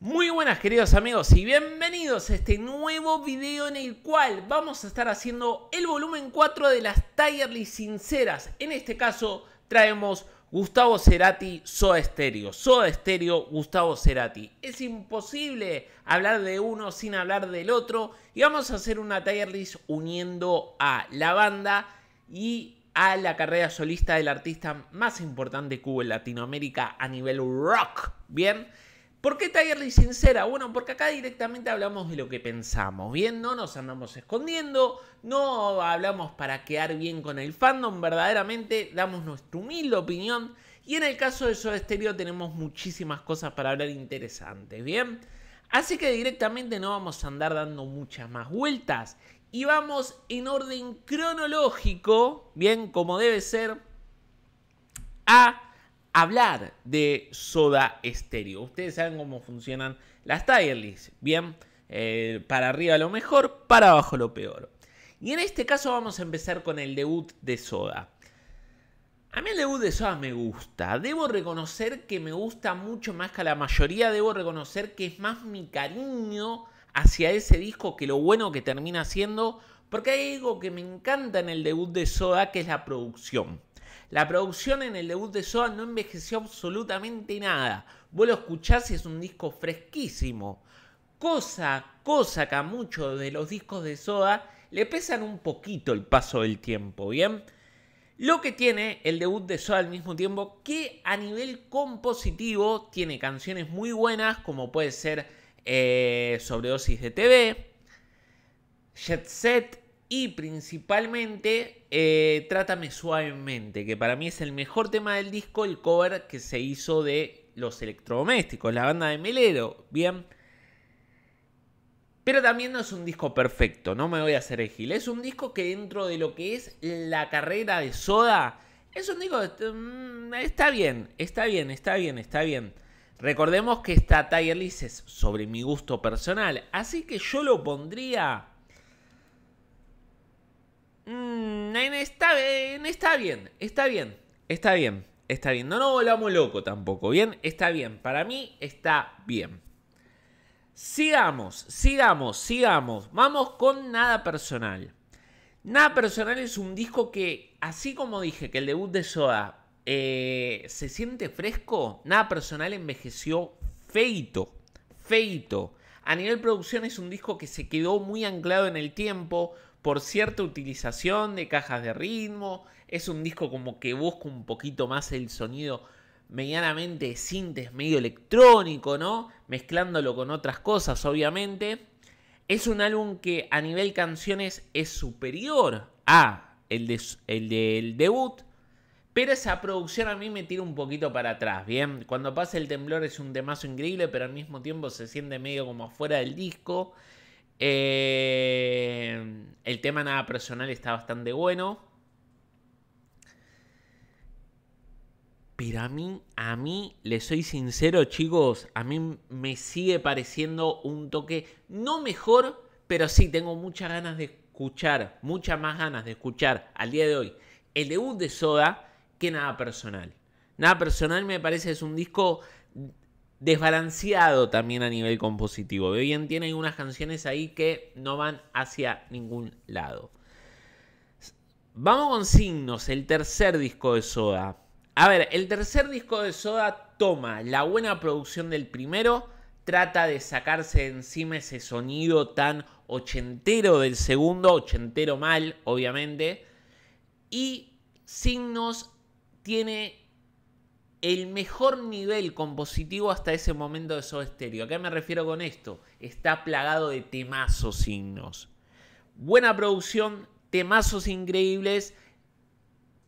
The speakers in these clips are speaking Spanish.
Muy buenas queridos amigos y bienvenidos a este nuevo video en el cual vamos a estar haciendo el volumen 4 de las Tireless sinceras. En este caso traemos Gustavo Cerati, Soda Stereo. Soda Stereo, Gustavo Cerati. Es imposible hablar de uno sin hablar del otro y vamos a hacer una Tireless uniendo a la banda y a la carrera solista del artista más importante que hubo en Latinoamérica a nivel rock. Bien. ¿Por qué Tigerly sincera? Bueno, porque acá directamente hablamos de lo que pensamos, ¿bien? No nos andamos escondiendo, no hablamos para quedar bien con el fandom, verdaderamente damos nuestra humilde opinión. Y en el caso de Soda Stereo tenemos muchísimas cosas para hablar interesantes, ¿bien? Así que directamente no vamos a andar dando muchas más vueltas y vamos en orden cronológico, bien, como debe ser, a hablar de Soda Stereo. Ustedes saben cómo funcionan las tier Bien, eh, para arriba lo mejor, para abajo lo peor. Y en este caso vamos a empezar con el debut de Soda. A mí el debut de Soda me gusta. Debo reconocer que me gusta mucho más que a la mayoría. Debo reconocer que es más mi cariño hacia ese disco que lo bueno que termina siendo. Porque hay algo que me encanta en el debut de Soda, que es la producción. La producción en el debut de Soda no envejeció absolutamente nada. Vos lo escuchás y es un disco fresquísimo. Cosa, cosa que a muchos de los discos de Soda le pesan un poquito el paso del tiempo, ¿bien? Lo que tiene el debut de Soda al mismo tiempo que a nivel compositivo tiene canciones muy buenas como puede ser eh, Sobredosis de TV, Jet Set, y principalmente eh, Trátame Suavemente, que para mí es el mejor tema del disco, el cover que se hizo de Los Electrodomésticos, la banda de Melero, bien. Pero también no es un disco perfecto, no me voy a hacer el Es un disco que dentro de lo que es la carrera de Soda, es un disco... Mm, está bien, está bien, está bien, está bien. Recordemos que esta Tiger List es sobre mi gusto personal, así que yo lo pondría Mm, está, está bien, está bien, está bien, está bien. No nos volvamos loco tampoco, ¿bien? Está bien, para mí está bien. Sigamos, sigamos, sigamos. Vamos con Nada Personal. Nada Personal es un disco que, así como dije que el debut de Soda eh, se siente fresco, Nada Personal envejeció feito, feito. A nivel producción es un disco que se quedó muy anclado en el tiempo, por cierta utilización de cajas de ritmo. Es un disco como que busca un poquito más el sonido medianamente sintes, medio electrónico, ¿no? Mezclándolo con otras cosas, obviamente. Es un álbum que a nivel canciones es superior a el, el del debut, pero esa producción a mí me tira un poquito para atrás, ¿bien? Cuando pasa el temblor es un temazo increíble, pero al mismo tiempo se siente medio como afuera del disco. Eh, el tema nada personal está bastante bueno. Pero a mí, a mí, les soy sincero, chicos, a mí me sigue pareciendo un toque no mejor, pero sí tengo muchas ganas de escuchar, muchas más ganas de escuchar al día de hoy el debut de Soda que nada personal. Nada personal me parece es un disco desbalanceado también a nivel compositivo. Bien, tiene unas canciones ahí que no van hacia ningún lado. Vamos con Signos, el tercer disco de Soda. A ver, el tercer disco de Soda toma la buena producción del primero, trata de sacarse de encima ese sonido tan ochentero del segundo, ochentero mal, obviamente, y Signos tiene el mejor nivel compositivo hasta ese momento de Soda Stereo. ¿A qué me refiero con esto? Está plagado de temazos signos. Buena producción, temazos increíbles.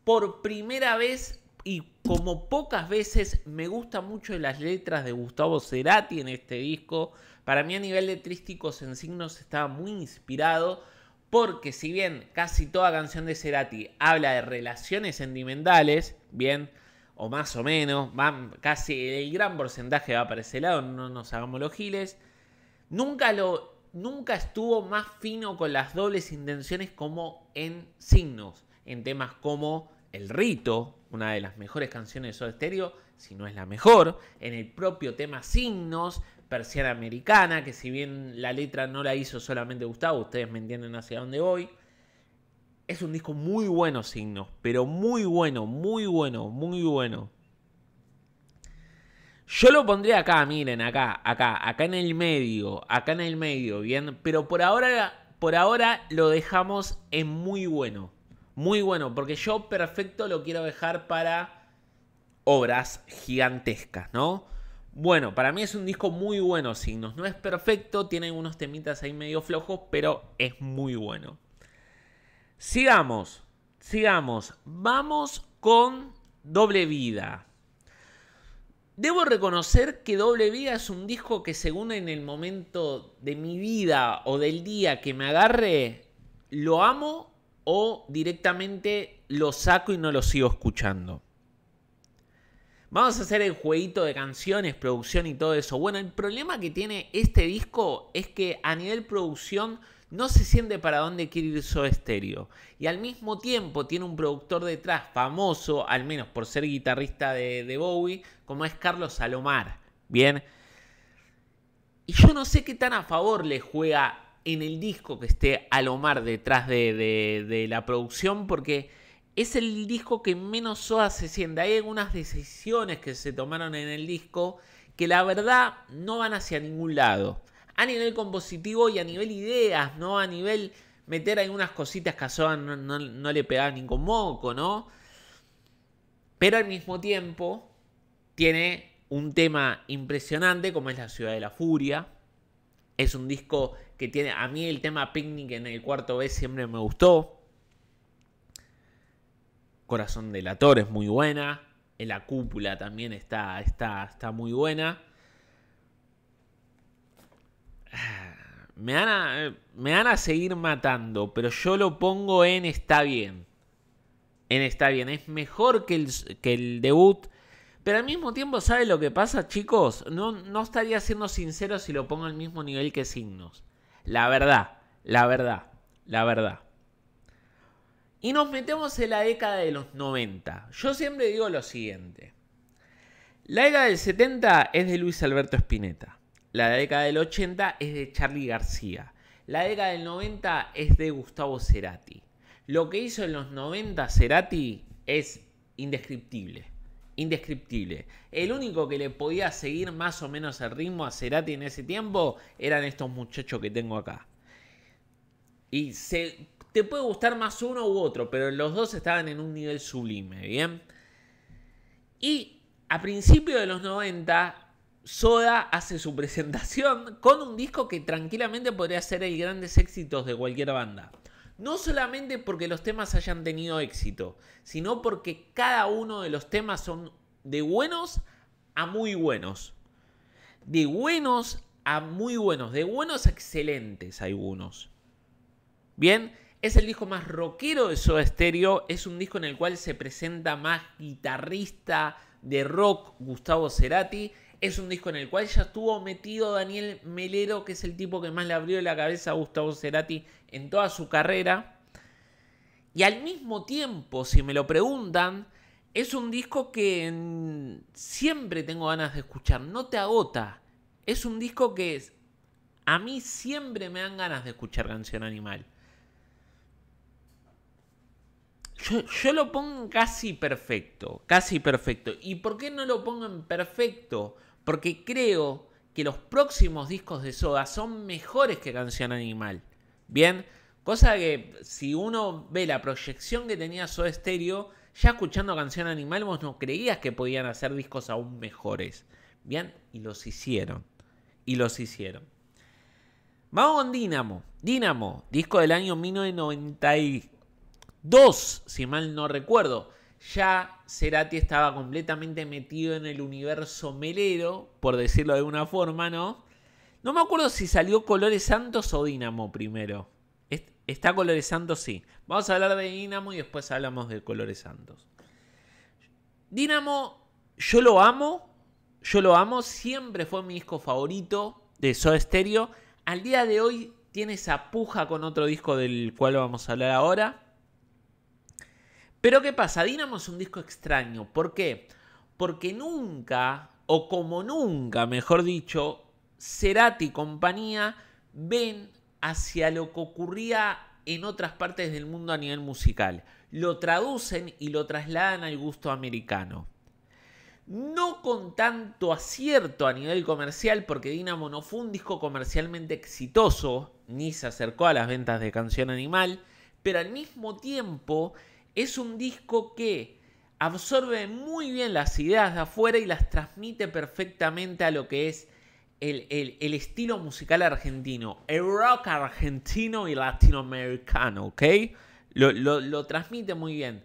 Por primera vez y como pocas veces me gustan mucho las letras de Gustavo Cerati en este disco. Para mí a nivel de trísticos en signos estaba muy inspirado porque si bien casi toda canción de Cerati habla de relaciones sentimentales, bien, o más o menos, van casi el gran porcentaje va para ese lado, no nos hagamos los giles. Nunca, lo, nunca estuvo más fino con las dobles intenciones como en signos, en temas como El Rito, una de las mejores canciones de Soda Stereo, si no es la mejor, en el propio tema Signos, Persiana Americana, que si bien la letra no la hizo solamente Gustavo, ustedes me entienden hacia dónde voy, es un disco muy bueno, Signos, pero muy bueno, muy bueno, muy bueno. Yo lo pondría acá, miren, acá, acá, acá en el medio, acá en el medio, bien. Pero por ahora, por ahora lo dejamos en muy bueno, muy bueno, porque yo perfecto lo quiero dejar para obras gigantescas, ¿no? Bueno, para mí es un disco muy bueno, Signos. No es perfecto, tiene unos temitas ahí medio flojos, pero es muy bueno. Sigamos, sigamos. Vamos con Doble Vida. Debo reconocer que Doble Vida es un disco que según en el momento de mi vida o del día que me agarre, lo amo o directamente lo saco y no lo sigo escuchando. Vamos a hacer el jueguito de canciones, producción y todo eso. Bueno, el problema que tiene este disco es que a nivel producción no se siente para dónde quiere ir su Estéreo. Y al mismo tiempo tiene un productor detrás famoso, al menos por ser guitarrista de, Bowie, como es Carlos Alomar. Bien. Y yo no sé qué tan a favor le juega en el disco que esté Alomar detrás de, la producción, porque es el disco que menos Soa se siente. Hay algunas decisiones que se tomaron en el disco que la verdad no van hacia ningún lado a nivel compositivo y a nivel ideas, ¿no? A nivel meter algunas cositas que a no, le pegaba ningún moco, ¿no? Pero al mismo tiempo tiene un tema impresionante como es La Ciudad de la Furia. Es un disco que tiene, a mí el tema Picnic en el cuarto B siempre me gustó. Corazón de la es muy buena. En la cúpula también está, está, está muy buena. Me van, a, seguir matando, pero yo lo pongo en está bien. En está bien. Es mejor que el, que el debut. Pero al mismo tiempo, ¿sabe lo que pasa, chicos? No, no estaría siendo sincero si lo pongo al mismo nivel que signos. La verdad, la verdad, la verdad. Y nos metemos en la década de los 90. Yo siempre digo lo siguiente. La década del 70 es de Luis Alberto Spinetta. La década del 80 es de Charlie García. La década del 90 es de Gustavo Cerati. Lo que hizo en los 90 Cerati es indescriptible. Indescriptible. El único que le podía seguir más o menos el ritmo a Cerati en ese tiempo eran estos muchachos que tengo acá. Y se, te puede gustar más uno u otro, pero los dos estaban en un nivel sublime, ¿bien? Y a principios de los 90, Soda hace su presentación con un disco que tranquilamente podría ser el grandes éxitos de cualquier banda. No solamente porque los temas hayan tenido éxito, sino porque cada uno de los temas son de buenos a muy buenos. De buenos a muy buenos, de buenos a excelentes algunos. Bien, es el disco más rockero de Soda Stereo, es un disco en el cual se presenta más guitarrista de rock Gustavo Cerati es un disco en el cual ya estuvo metido Daniel Melero, que es el tipo que más le abrió la cabeza a Gustavo Cerati en toda su carrera. Y al mismo tiempo, si me lo preguntan, es un disco que siempre tengo ganas de escuchar, no te agota. Es un disco que a mí siempre me dan ganas de escuchar Canción Animal. Yo, lo pongo casi perfecto, casi perfecto. ¿Y por qué no lo pongo en perfecto? Porque creo que los próximos discos de Soda son mejores que Canción Animal. Bien, cosa que si uno ve la proyección que tenía Soda Stereo, ya escuchando Canción Animal vos no creías que podían hacer discos aún mejores. Bien, y los hicieron. Y los hicieron. Vamos con Dynamo. Dynamo, disco del año 1992, si mal no recuerdo ya Cerati estaba completamente metido en el universo melero, por decirlo de alguna forma, ¿no? No me acuerdo si salió Colores Santos o Dinamo primero. Está Colores Santos, sí. Vamos a hablar de Dinamo y después hablamos de Colores Santos. Dinamo, yo lo amo. Yo lo amo. Siempre fue mi disco favorito de Soda Stereo. Al día de hoy tiene esa puja con otro disco del cual vamos a hablar ahora. Pero ¿qué pasa? Dynamo es un disco extraño. ¿Por qué? Porque nunca, o como nunca, mejor dicho, Cerati y compañía ven hacia lo que ocurría en otras partes del mundo a nivel musical. Lo traducen y lo trasladan al gusto americano. No con tanto acierto a nivel comercial, porque Dynamo no fue un disco comercialmente exitoso, ni se acercó a las ventas de Canción Animal, pero al mismo tiempo es un disco que absorbe muy bien las ideas de afuera y las transmite perfectamente a lo que es el, estilo musical argentino, el rock argentino y latinoamericano, ¿ok? lo, transmite muy bien.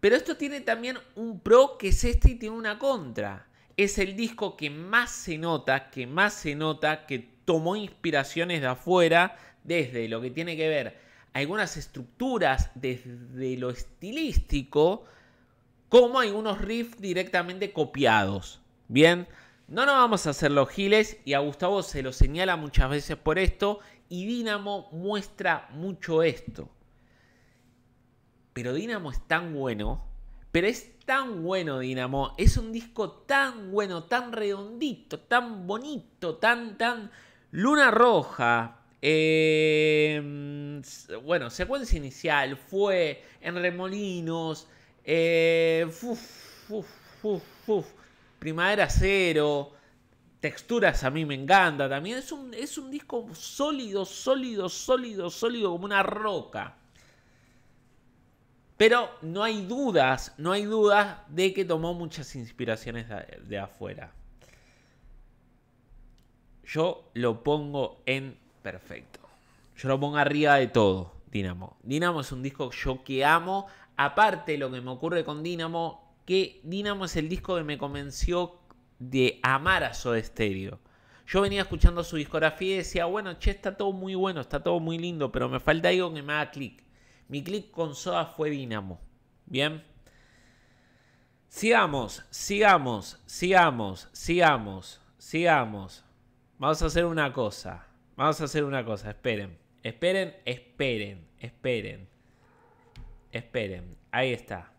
Pero esto tiene también un pro que es este y tiene una contra. Es el disco que más se nota, que más se nota, que tomó inspiraciones de afuera, desde lo que tiene que ver algunas estructuras desde lo estilístico, como algunos riffs directamente copiados. Bien, no nos vamos a hacer los giles y a Gustavo se lo señala muchas veces por esto y Dinamo muestra mucho esto. Pero Dinamo es tan bueno, pero es tan bueno Dinamo, es un disco tan bueno, tan redondito, tan bonito, tan, tan luna roja, Em, bueno, secuencia inicial fue en Remolinos. Eh, Primavera Cero. Texturas a mí me encanta también. Es un, es un disco sólido, sólido, sólido, sólido como una roca. Pero no hay dudas, no hay dudas de que tomó muchas inspiraciones de afuera. Yo lo pongo en Perfecto. Yo lo pongo arriba de todo, Dinamo. Dinamo es un disco yo que amo. Aparte, lo que me ocurre con Dinamo, que Dinamo es el disco que me convenció de amar a Soda Stereo. Yo venía escuchando su discografía y decía, bueno, che, está todo muy bueno, está todo muy lindo, pero me falta algo que me haga clic. Mi clic con Soda fue Dinamo. Bien. Sigamos, sigamos, sigamos, sigamos, sigamos. Vamos a hacer una cosa. Vamos a hacer una cosa, esperen. Esperen, esperen, esperen. Esperen. Ahí está.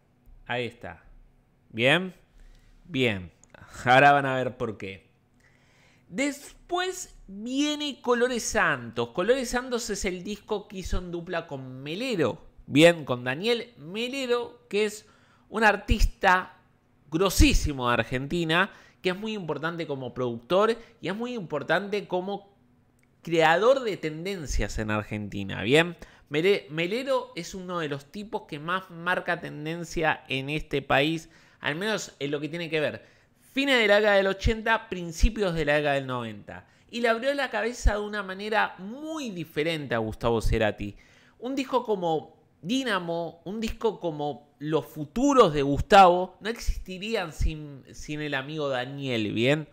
Ahí está. Bien. Bien. Ahora van a ver por qué. Después viene Colores Santos. Colores Santos es el disco que hizo en dupla con Melero. Bien, con Daniel Melero, que es un artista grosísimo de Argentina, que es muy importante como productor y es muy importante como creador de tendencias en Argentina, ¿bien? Melero es uno de los tipos que más marca tendencia en este país, al menos en lo que tiene que ver fines de la década del 80, principios de la década del 90. Y le abrió la cabeza de una manera muy diferente a Gustavo Cerati. Un disco como Dínamo, un disco como Los Futuros de Gustavo, no existirían sin, sin el amigo Daniel, ¿bien?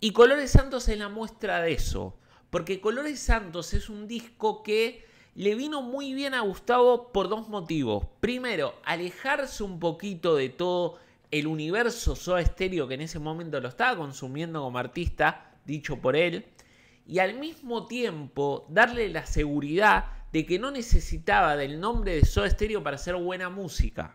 Y Colores Santos es la muestra de eso porque Colores Santos es un disco que le vino muy bien a Gustavo por dos motivos. Primero, alejarse un poquito de todo el universo Soda estéreo que en ese momento lo estaba consumiendo como artista, dicho por él, y al mismo tiempo darle la seguridad de que no necesitaba del nombre de Soda Estéreo para hacer buena música,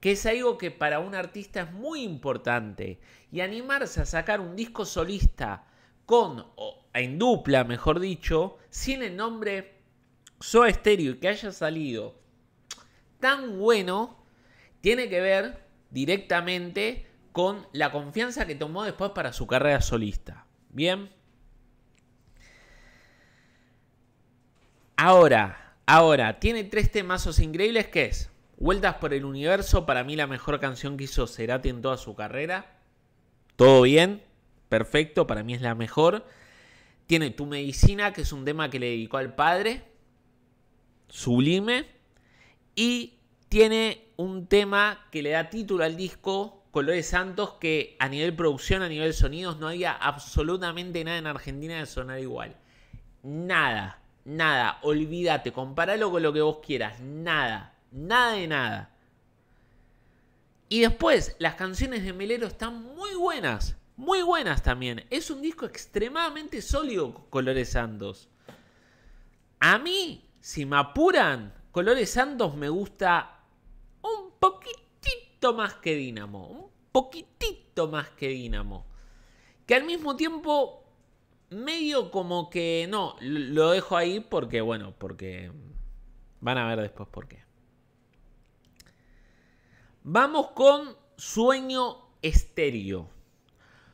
que es algo que para un artista es muy importante, y animarse a sacar un disco solista con en dupla, mejor dicho, sin el nombre so Estéreo y que haya salido tan bueno, tiene que ver directamente con la confianza que tomó después para su carrera solista. Bien. Ahora, ahora, tiene tres temazos increíbles que es Vueltas por el Universo, para mí la mejor canción que hizo Cerati en toda su carrera. Todo bien, perfecto, para mí es la mejor. Tiene Tu Medicina, que es un tema que le dedicó al padre, sublime. Y tiene un tema que le da título al disco, Colores Santos, que a nivel producción, a nivel sonidos, no había absolutamente nada en Argentina de sonar igual. Nada, nada, olvídate, compáralo con lo que vos quieras, nada, nada de nada. Y después, las canciones de Melero están muy buenas muy buenas también. Es un disco extremadamente sólido, Colores Andos. A mí, si me apuran, Colores Andos me gusta un poquitito más que Dínamo. Un poquitito más que Dínamo. Que al mismo tiempo, medio como que. No, lo dejo ahí porque, bueno, porque. Van a ver después por qué. Vamos con Sueño Estéreo.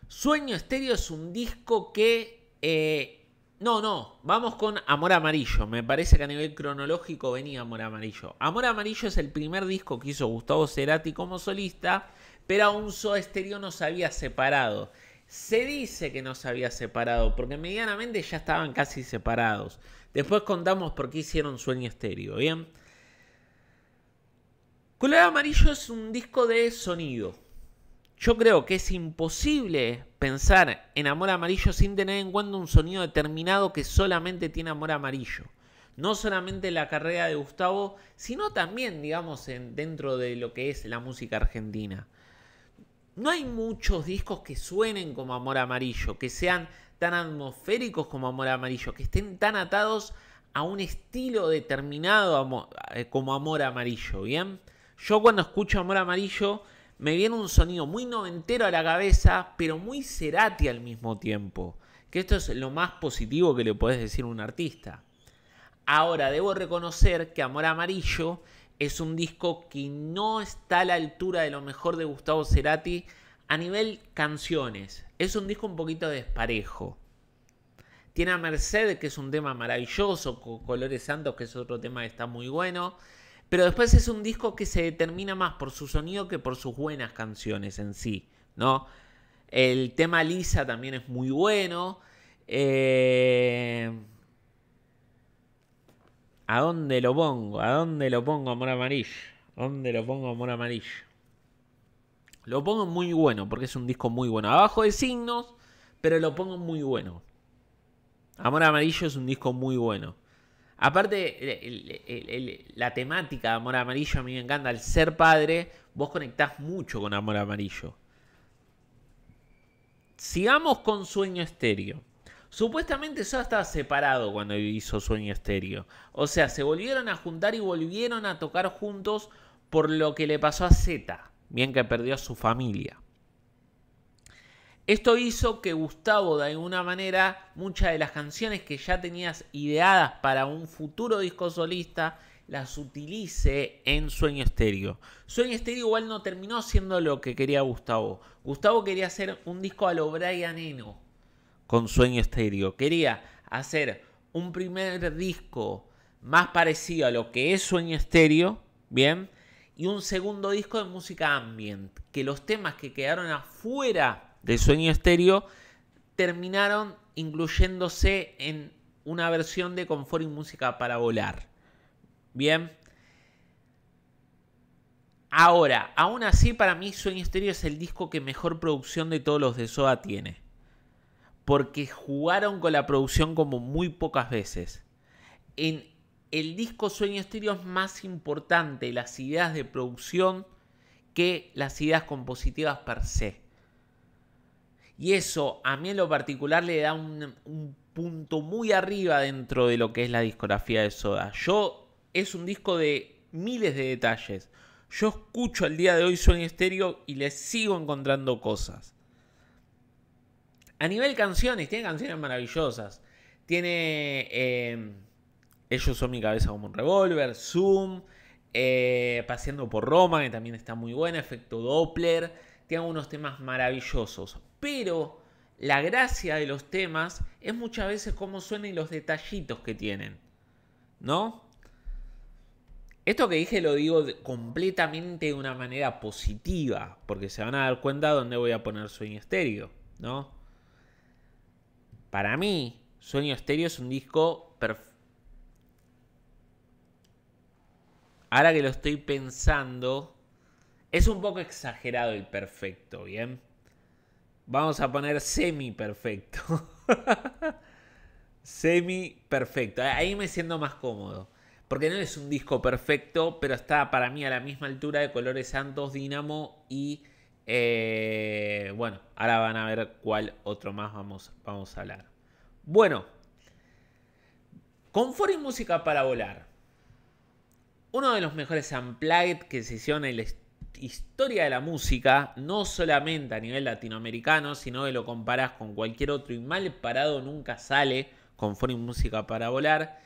Sueño Estéreo es un disco que... Eh, no, no, vamos con Amor Amarillo. Me parece que a nivel cronológico venía Amor Amarillo. Amor Amarillo es el primer disco que hizo Gustavo Cerati como solista, pero aún Sueño Estéreo no se había separado. Se dice que no se había separado, porque medianamente ya estaban casi separados. Después contamos por qué hicieron Sueño Estéreo, ¿bien? Color Amarillo es un disco de sonido yo creo que es imposible pensar en amor amarillo sin tener en cuenta un sonido determinado que solamente tiene amor amarillo. No solamente en la carrera de Gustavo, sino también, digamos, dentro de lo que es la música argentina. No hay muchos discos que suenen como amor amarillo, que sean tan atmosféricos como amor amarillo, que estén tan atados a un estilo determinado eh, como amor amarillo, ¿bien? Yo cuando escucho amor amarillo me viene un sonido muy noventero a la cabeza, pero muy Cerati al mismo tiempo. Que esto es lo más positivo que le puedes decir a un artista. Ahora, debo reconocer que Amor Amarillo es un disco que no está a la altura de lo mejor de Gustavo Cerati a nivel canciones. Es un disco un poquito desparejo. Tiene a Merced, que es un tema maravilloso, con Colores Santos, que es otro tema que está muy bueno. Pero después es un disco que se determina más por su sonido que por sus buenas canciones en sí, ¿no? El tema Lisa también es muy bueno. Eh, ¿A dónde lo pongo? ¿A dónde lo pongo Amor Amarillo? ¿Dónde lo pongo Amor Amarillo? Lo pongo muy bueno porque es un disco muy bueno. Abajo de signos, pero lo pongo muy bueno. Amor Amarillo es un disco muy bueno. Aparte, la temática de Amor Amarillo a mí me encanta. Al ser padre, vos conectás mucho con Amor Amarillo. Sigamos con Sueño Estéreo. Supuestamente ya estaba separado cuando hizo Sueño Estéreo. O sea, se volvieron a juntar y volvieron a tocar juntos por lo que le pasó a Z. Bien que perdió a su familia. Esto hizo que Gustavo, de alguna manera, muchas de las canciones que ya tenías ideadas para un futuro disco solista, las utilice en Sueño Estéreo. Sueño Estéreo igual no terminó siendo lo que quería Gustavo. Gustavo quería hacer un disco a lo Brian Eno con Sueño Estéreo. Quería hacer un primer disco más parecido a lo que es Sueño Estéreo, ¿bien? Y un segundo disco de música ambient, que los temas que quedaron afuera de Sueño Estéreo terminaron incluyéndose en una versión de Confort y Música para Volar. Bien. Ahora, aún así, para mí Sueño Estéreo es el disco que mejor producción de todos los de SOA tiene. Porque jugaron con la producción como muy pocas veces. En el disco Sueño Estéreo es más importante las ideas de producción que las ideas compositivas per se. Y eso a mí en lo particular le da un, punto muy arriba dentro de lo que es la discografía de Soda. Yo es un disco de miles de detalles. Yo escucho al día de hoy Sony Estéreo y le sigo encontrando cosas. A nivel canciones, tiene canciones maravillosas. Tiene em, Ellos son mi cabeza como un revólver, Zoom, eh, Paseando por Roma, que también está muy buena, Efecto Doppler. Tiene unos temas maravillosos. Pero la gracia de los temas es muchas veces cómo suenan y los detallitos que tienen. ¿No? Esto que dije lo digo completamente de una manera positiva, porque se van a dar cuenta dónde voy a poner Sueño Estéreo, ¿no? Para mí, Sueño Estéreo es un disco perfecto. Ahora que lo estoy pensando, es un poco exagerado el perfecto, ¿bien? Vamos a poner semi perfecto. semi perfecto. Ahí me siento más cómodo. Porque no es un disco perfecto, pero está para mí a la misma altura de Colores Santos, Dinamo y... Eh, bueno, ahora van a ver cuál otro más vamos, vamos a hablar. Bueno, confort y música para volar. Uno de los mejores unplugged que se hicieron en el historia de la música, no solamente a nivel latinoamericano, sino que lo comparas con cualquier otro y mal parado nunca sale con Foreign Música para Volar,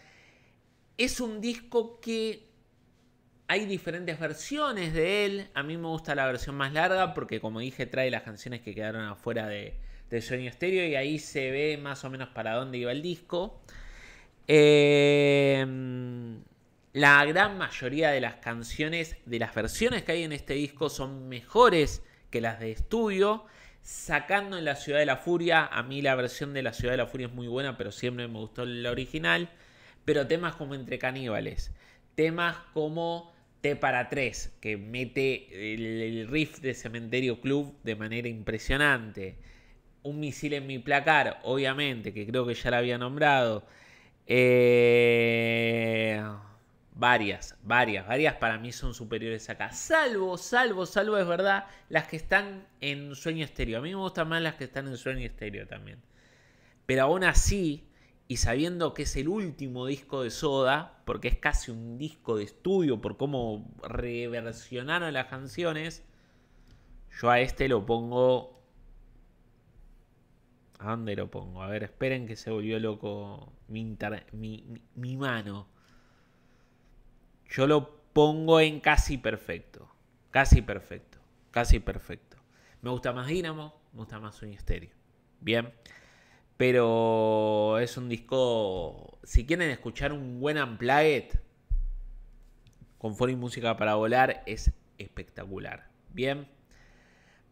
es un disco que hay diferentes versiones de él. A mí me gusta la versión más larga porque, como dije, trae las canciones que quedaron afuera de, de Sony Stereo y ahí se ve más o menos para dónde iba el disco. Eh la gran mayoría de las canciones, de las versiones que hay en este disco, son mejores que las de estudio. Sacando en La Ciudad de la Furia, a mí la versión de La Ciudad de la Furia es muy buena, pero siempre me gustó la original. Pero temas como Entre Caníbales, temas como T para 3, que mete el, riff de Cementerio Club de manera impresionante. Un misil en mi placar, obviamente, que creo que ya la había nombrado. Eh, Varias, varias, varias para mí son superiores acá. Salvo, salvo, salvo es verdad, las que están en sueño estéreo. A mí me gustan más las que están en sueño estéreo también. Pero aún así, y sabiendo que es el último disco de Soda, porque es casi un disco de estudio por cómo reversionaron las canciones, yo a este lo pongo... ¿A dónde lo pongo? A ver, esperen que se volvió loco mi, mi mano. Yo lo pongo en casi perfecto. Casi perfecto. Casi perfecto. Me gusta más Dynamo, me gusta más Sueño Bien. Pero es un disco. Si quieren escuchar un buen Unplugged con Foro y Música para Volar, es espectacular. Bien.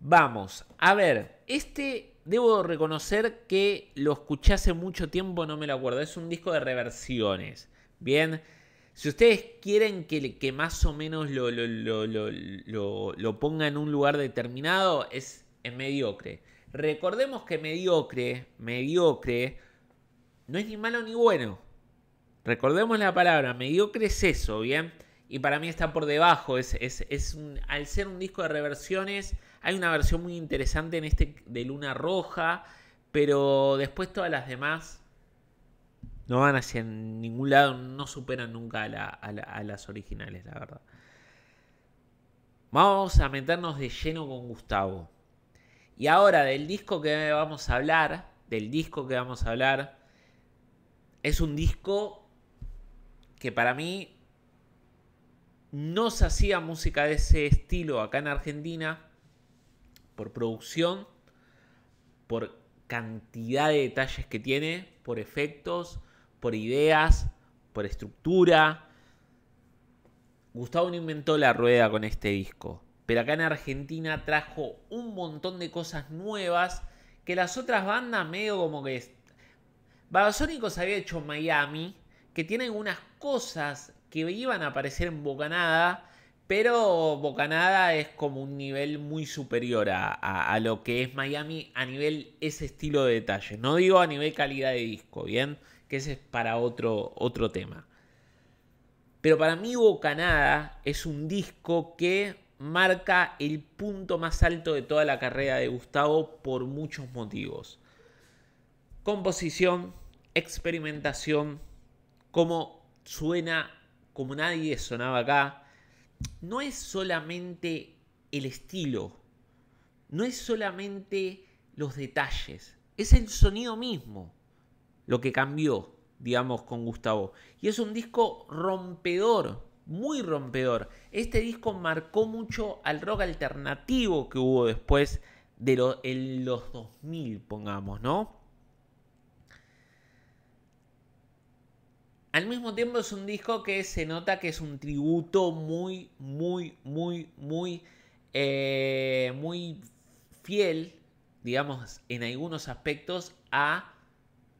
Vamos, a ver, este debo reconocer que lo escuché hace mucho tiempo, no me lo acuerdo. Es un disco de reversiones. Bien, si ustedes quieren que, más o menos lo, ponga en un lugar determinado, es mediocre. Recordemos que mediocre, mediocre, no es ni malo ni bueno. Recordemos la palabra, mediocre es eso, ¿bien? Y para mí está por debajo, es, al ser un disco de reversiones, hay una versión muy interesante en este de Luna Roja, pero después todas las demás no van hacia ningún lado, no superan nunca a, las originales, la verdad. Vamos a meternos de lleno con Gustavo. Y ahora del disco que vamos a hablar, del disco que vamos a hablar, es un disco que para mí no se hacía música de ese estilo acá en Argentina por producción, por cantidad de detalles que tiene, por efectos, por ideas, por estructura. Gustavo no inventó la rueda con este disco, pero acá en Argentina trajo un montón de cosas nuevas que las otras bandas medio como que... se había hecho Miami, que tiene unas cosas que iban a aparecer en Bocanada, pero Bocanada es como un nivel muy superior a, a, lo que es Miami a nivel ese estilo de detalle. No digo a nivel calidad de disco, ¿bien? que ese es para otro, otro tema. Pero para mí Bocanada es un disco que marca el punto más alto de toda la carrera de Gustavo por muchos motivos. Composición, experimentación, cómo suena como nadie sonaba acá. No es solamente el estilo, no es solamente los detalles, es el sonido mismo lo que cambió, digamos, con Gustavo. Y es un disco rompedor, muy rompedor. Este disco marcó mucho al rock alternativo que hubo después de en los 2000, pongamos, ¿no? Al mismo tiempo es un disco que se nota que es un tributo muy, muy, muy, muy, eh, muy fiel, digamos, en algunos aspectos a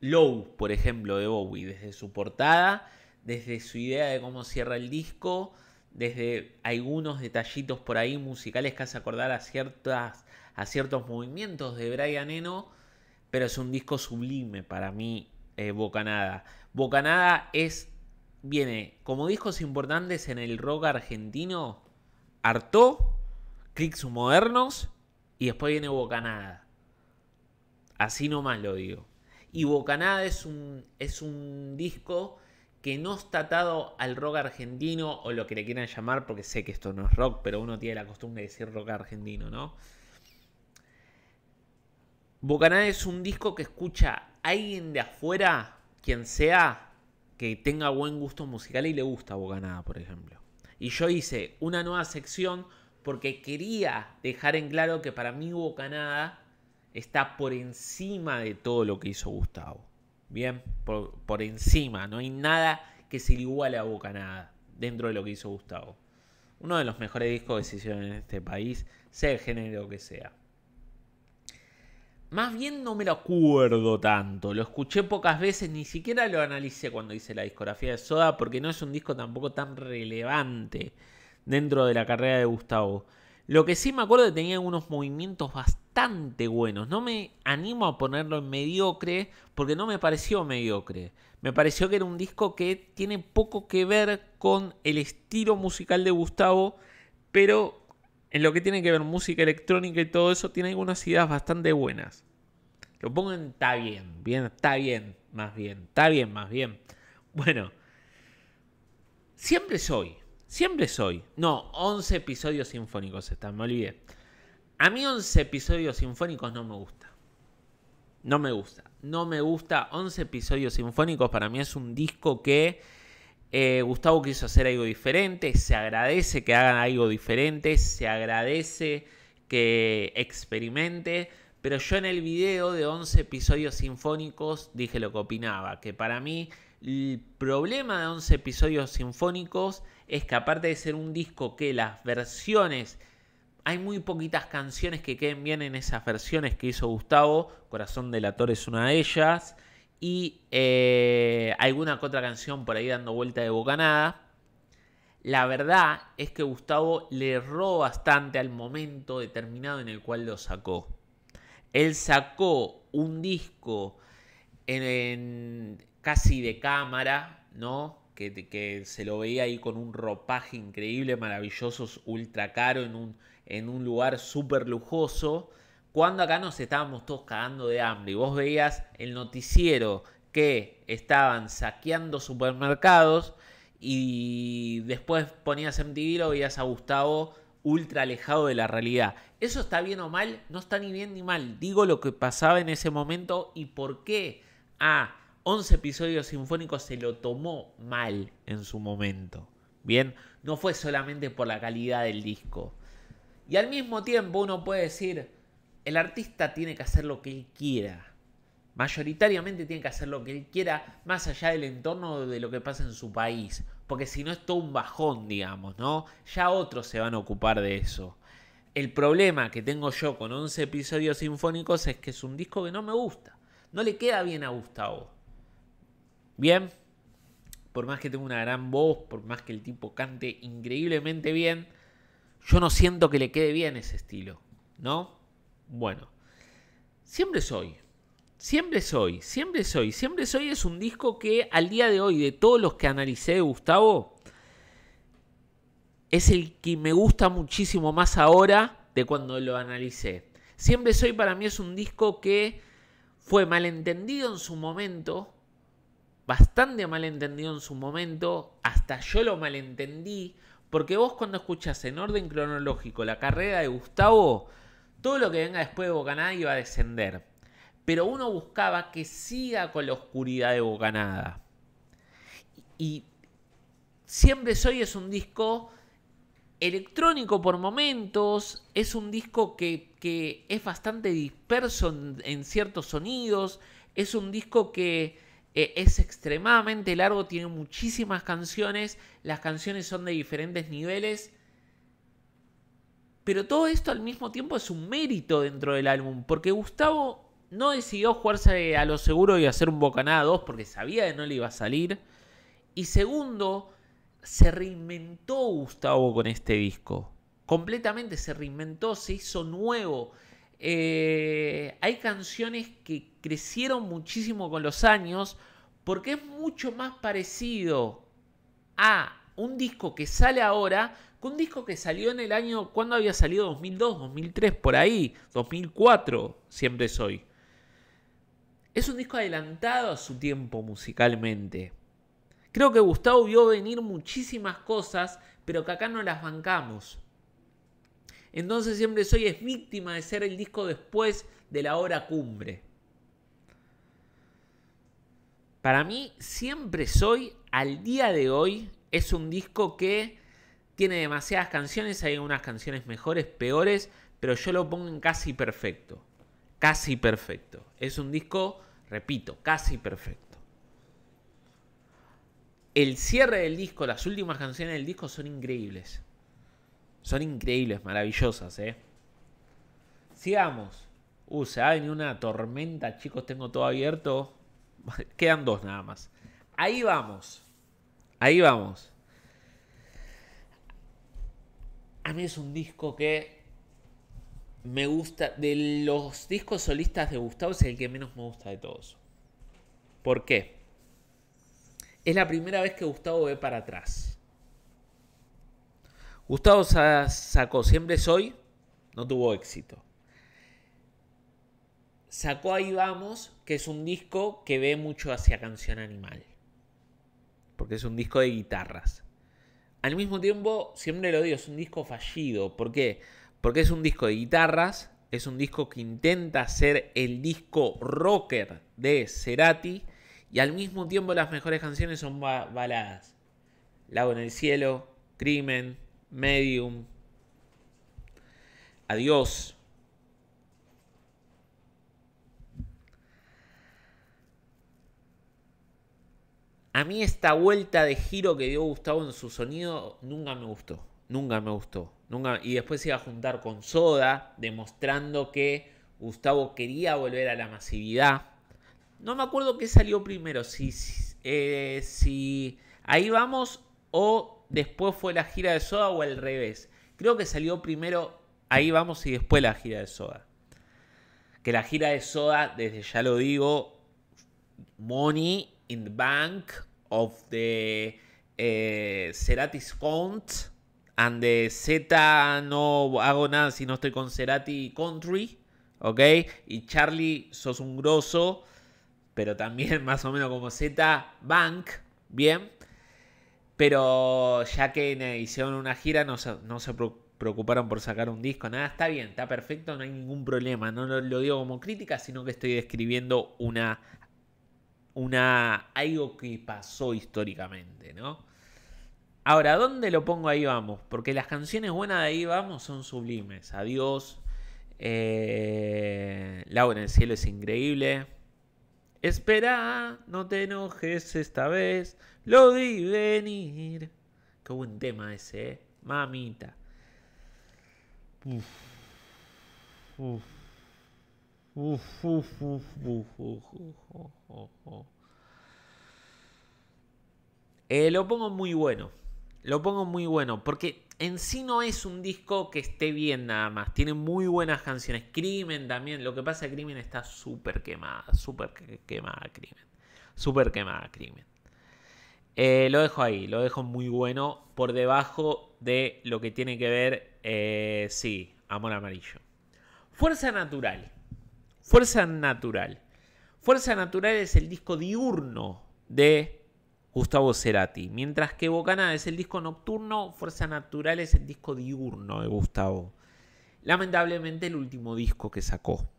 Low, por ejemplo, de Bowie, desde su portada, desde su idea de cómo cierra el disco, desde algunos detallitos por ahí musicales que hace acordar a, ciertas, a ciertos movimientos de Brian Eno, pero es un disco sublime para mí, eh, Bocanada. Bocanada es, viene como discos importantes en el rock argentino, Artó, Clicks Modernos y después viene Bocanada. Así nomás lo digo. Y Bocanada es un, es un disco que no está atado al rock argentino o lo que le quieran llamar, porque sé que esto no es rock, pero uno tiene la costumbre de decir rock argentino, ¿no? Bocanada es un disco que escucha alguien de afuera, quien sea, que tenga buen gusto musical y le gusta Bocanada, por ejemplo. Y yo hice una nueva sección porque quería dejar en claro que para mí Bocanada está por encima de todo lo que hizo Gustavo. Bien, por, encima, no hay nada que se le iguale a boca nada. dentro de lo que hizo Gustavo. Uno de los mejores discos que se hicieron en este país, sea el género que sea. Más bien no me lo acuerdo tanto, lo escuché pocas veces, ni siquiera lo analicé cuando hice la discografía de Soda, porque no es un disco tampoco tan relevante dentro de la carrera de Gustavo. Lo que sí me acuerdo es que tenía unos movimientos bastante bastante buenos. No me animo a ponerlo en mediocre porque no me pareció mediocre. Me pareció que era un disco que tiene poco que ver con el estilo musical de Gustavo, pero en lo que tiene que ver música electrónica y todo eso, tiene algunas ideas bastante buenas. Lo pongo en está bien, bien, está bien, más bien, está bien, más bien. Bueno, siempre soy, siempre soy. No, 11 episodios sinfónicos están, me olvidé. A mí 11 episodios sinfónicos no me gusta. No me gusta. No me gusta 11 episodios sinfónicos. Para mí es un disco que eh, Gustavo quiso hacer algo diferente. Se agradece que hagan algo diferente. Se agradece que experimente. Pero yo en el video de 11 episodios sinfónicos dije lo que opinaba. Que para mí el problema de 11 episodios sinfónicos es que aparte de ser un disco que las versiones hay muy poquitas canciones que queden bien en esas versiones que hizo Gustavo. Corazón del Ator es una de ellas. Y eh, alguna otra canción por ahí dando vuelta de bocanada. La verdad es que Gustavo le erró bastante al momento determinado en el cual lo sacó. Él sacó un disco en, casi de cámara, ¿no? Que, que, se lo veía ahí con un ropaje increíble, maravilloso, ultra caro, en un, en un lugar súper lujoso, cuando acá nos estábamos todos cagando de hambre y vos veías el noticiero que estaban saqueando supermercados y después ponías MTV y lo veías a Gustavo ultra alejado de la realidad. ¿Eso está bien o mal? No está ni bien ni mal. Digo lo que pasaba en ese momento y por qué a 11 episodios sinfónicos se lo tomó mal en su momento. Bien, no fue solamente por la calidad del disco. Y al mismo tiempo uno puede decir, el artista tiene que hacer lo que él quiera. Mayoritariamente tiene que hacer lo que él quiera, más allá del entorno de lo que pasa en su país. Porque si no es todo un bajón, digamos, ¿no? Ya otros se van a ocupar de eso. El problema que tengo yo con 11 episodios sinfónicos es que es un disco que no me gusta. No le queda bien a Gustavo. Bien, por más que tenga una gran voz, por más que el tipo cante increíblemente bien, yo no siento que le quede bien ese estilo, ¿no? Bueno, siempre soy. Siempre soy, siempre soy, siempre soy es un disco que al día de hoy, de todos los que analicé de Gustavo, es el que me gusta muchísimo más ahora de cuando lo analicé. Siempre soy para mí es un disco que fue malentendido en su momento, bastante malentendido en su momento, hasta yo lo malentendí, porque vos cuando escuchás en orden cronológico la carrera de Gustavo, todo lo que venga después de Bocanada iba a descender. Pero uno buscaba que siga con la oscuridad de Bocanada. Y Siempre Soy es un disco electrónico por momentos, es un disco que, es bastante disperso en ciertos sonidos, es un disco que eh, es extremadamente largo, tiene muchísimas canciones, las canciones son de diferentes niveles. Pero todo esto al mismo tiempo es un mérito dentro del álbum, porque Gustavo no decidió jugarse a lo seguro y hacer un Bocanada 2 porque sabía que no le iba a salir. Y segundo, se reinventó Gustavo con este disco. Completamente se reinventó, se hizo nuevo. Eh, hay canciones que crecieron muchísimo con los años porque es mucho más parecido a un disco que sale ahora que un disco que salió en el año, cuando había salido? 2002, 2003, por ahí, 2004, siempre soy Es un disco adelantado a su tiempo musicalmente. Creo que Gustavo vio venir muchísimas cosas, pero que acá no las bancamos. Entonces siempre soy es víctima de ser el disco después de la hora cumbre. Para mí, siempre soy, al día de hoy, es un disco que tiene demasiadas canciones, hay unas canciones mejores, peores, pero yo lo pongo en casi perfecto. Casi perfecto. Es un disco, repito, casi perfecto. El cierre del disco, las últimas canciones del disco son increíbles. Son increíbles, maravillosas, ¿eh? Sigamos. Uh, se una tormenta, chicos. Tengo todo abierto. Quedan dos nada más. Ahí vamos. Ahí vamos. A mí es un disco que me gusta. De los discos solistas de Gustavo es el que menos me gusta de todos. ¿Por qué? Es la primera vez que Gustavo ve para atrás. Gustavo sacó Siempre Soy, no tuvo éxito. Sacó Ahí Vamos, que es un disco que ve mucho hacia Canción Animal, porque es un disco de guitarras. Al mismo tiempo, siempre lo digo, es un disco fallido. ¿Por qué? Porque es un disco de guitarras, es un disco que intenta ser el disco rocker de Cerati y al mismo tiempo las mejores canciones son baladas. Lago en el cielo, Crimen, Medium. Adiós. A mí esta vuelta de giro que dio Gustavo en su sonido nunca me gustó. Nunca me gustó. Nunca... Y después se iba a juntar con Soda, demostrando que Gustavo quería volver a la masividad. No me acuerdo qué salió primero, si eh, ahí vamos o después fue la gira de Soda o al revés. Creo que salió primero Ahí vamos y después la gira de Soda. Que la gira de Soda, desde ya lo digo, Money in the Bank of the eh, Cerati's Count and the Z no hago nada si no estoy con Cerati Country, ¿ok? Y Charlie, sos un grosso, pero también más o menos como Z Bank, ¿bien? Pero ya que hicieron una gira, no se, preocuparon por sacar un disco, nada, está bien, está perfecto, no hay ningún problema. No lo, digo como crítica, sino que estoy describiendo una, una, algo que pasó históricamente, ¿no? Ahora, ¿dónde lo pongo ahí vamos? Porque las canciones buenas de ahí vamos son sublimes. Adiós. Eh, Laura en el cielo es increíble. Espera, no te enojes esta vez. Lo vi venir. Qué buen tema ese, ¿eh? Mamita. lo pongo muy bueno. Lo pongo muy bueno. Porque en sí no es un disco que esté bien nada más. Tiene muy buenas canciones. Crimen también. Lo que pasa es que Crimen está súper quemada. Súper quemada Crimen. Súper quemada Crimen. Eh, lo dejo ahí, lo dejo muy bueno. Por debajo de lo que tiene que ver, eh, sí, amor amarillo. Fuerza natural. Fuerza natural. Fuerza natural es el disco diurno de Gustavo Cerati. Mientras que Bocana es el disco nocturno, Fuerza natural es el disco diurno de Gustavo. Lamentablemente el último disco que sacó.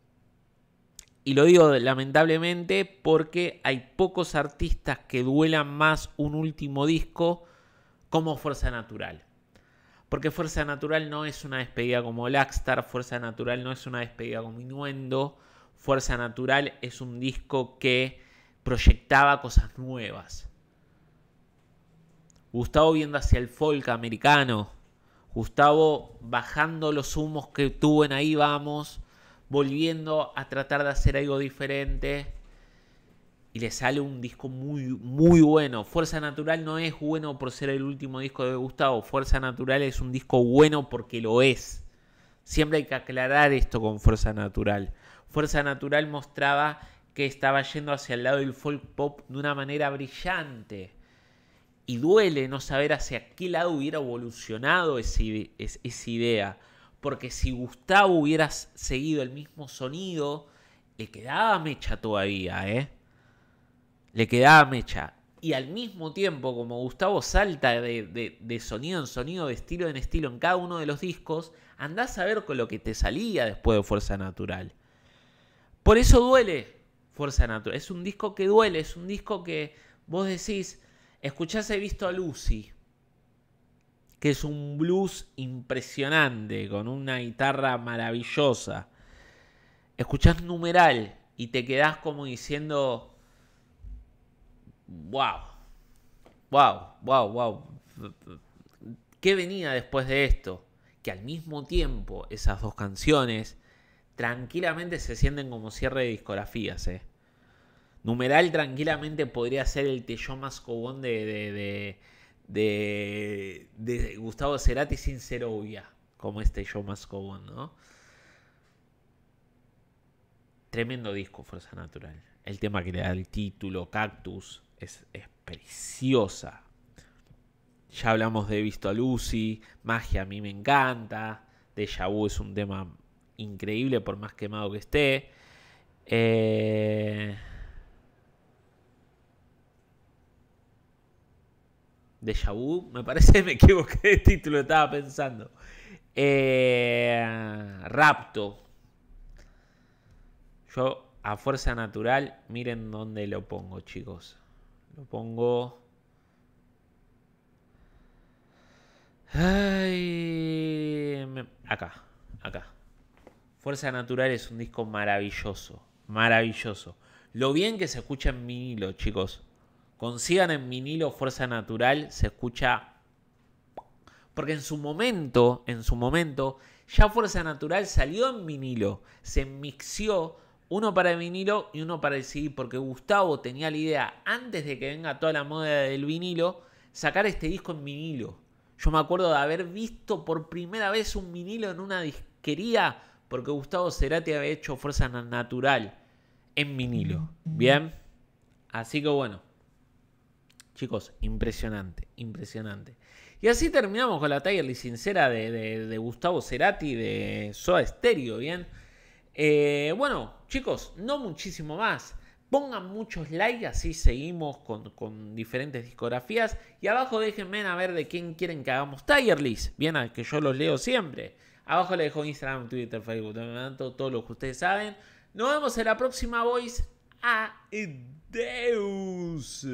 Y lo digo lamentablemente porque hay pocos artistas que duelan más un último disco como Fuerza Natural. Porque Fuerza Natural no es una despedida como Lackstar, Fuerza Natural no es una despedida como Inuendo. Fuerza Natural es un disco que proyectaba cosas nuevas. Gustavo viendo hacia el folk americano, Gustavo bajando los humos que tuvo en Ahí Vamos volviendo a tratar de hacer algo diferente. Y le sale un disco muy, muy bueno. Fuerza Natural no es bueno por ser el último disco de Gustavo. Fuerza Natural es un disco bueno porque lo es. Siempre hay que aclarar esto con Fuerza Natural. Fuerza Natural mostraba que estaba yendo hacia el lado del folk pop de una manera brillante. Y duele no saber hacia qué lado hubiera evolucionado esa idea porque si Gustavo hubieras seguido el mismo sonido, le quedaba mecha todavía, ¿eh? Le quedaba mecha. Y al mismo tiempo, como Gustavo salta de, de sonido en sonido, de estilo en estilo en cada uno de los discos, andás a ver con lo que te salía después de Fuerza Natural. Por eso duele Fuerza Natural. Es un disco que duele, es un disco que vos decís, escuchás He visto a Lucy que es un blues impresionante, con una guitarra maravillosa. Escuchás numeral y te quedás como diciendo, wow, wow, wow, wow. ¿Qué venía después de esto? Que al mismo tiempo esas dos canciones tranquilamente se sienten como cierre de discografías. ¿eh? Numeral tranquilamente podría ser el tellón más cobón de de, Gustavo Cerati sin ser obvia, como este yo más ¿no? Tremendo disco, Fuerza Natural. El tema que le da el título, Cactus, es, preciosa. Ya hablamos de Visto a Lucy, Magia a mí me encanta, Deja Vu es un tema increíble por más quemado que esté. Eh... de me parece, que me equivoqué de título, estaba pensando. Eh, rapto. Yo a fuerza natural, miren dónde lo pongo, chicos. Lo pongo... Acá, acá. Fuerza Natural es un disco maravilloso, maravilloso. Lo bien que se escucha en hilo, chicos. Consigan en vinilo Fuerza Natural, se escucha. Porque en su momento, en su momento, ya Fuerza Natural salió en vinilo. Se mixió uno para el vinilo y uno para el CD. Porque Gustavo tenía la idea, antes de que venga toda la moda del vinilo, sacar este disco en vinilo. Yo me acuerdo de haber visto por primera vez un vinilo en una disquería. Porque Gustavo Cerati había hecho Fuerza Natural en vinilo. Bien. Así que bueno. Chicos, impresionante, impresionante. Y así terminamos con la Tigerly sincera de, Gustavo Cerati, de Soa Stereo, ¿bien? Eh, bueno, chicos, no muchísimo más. Pongan muchos likes, así seguimos con, diferentes discografías. Y abajo déjenme a ver de quién quieren que hagamos Tiger List. Bien, que yo los leo siempre. Abajo les dejo Instagram, Twitter, Facebook, todo, todo lo que ustedes saben. Nos vemos en la próxima, boys. Adeus.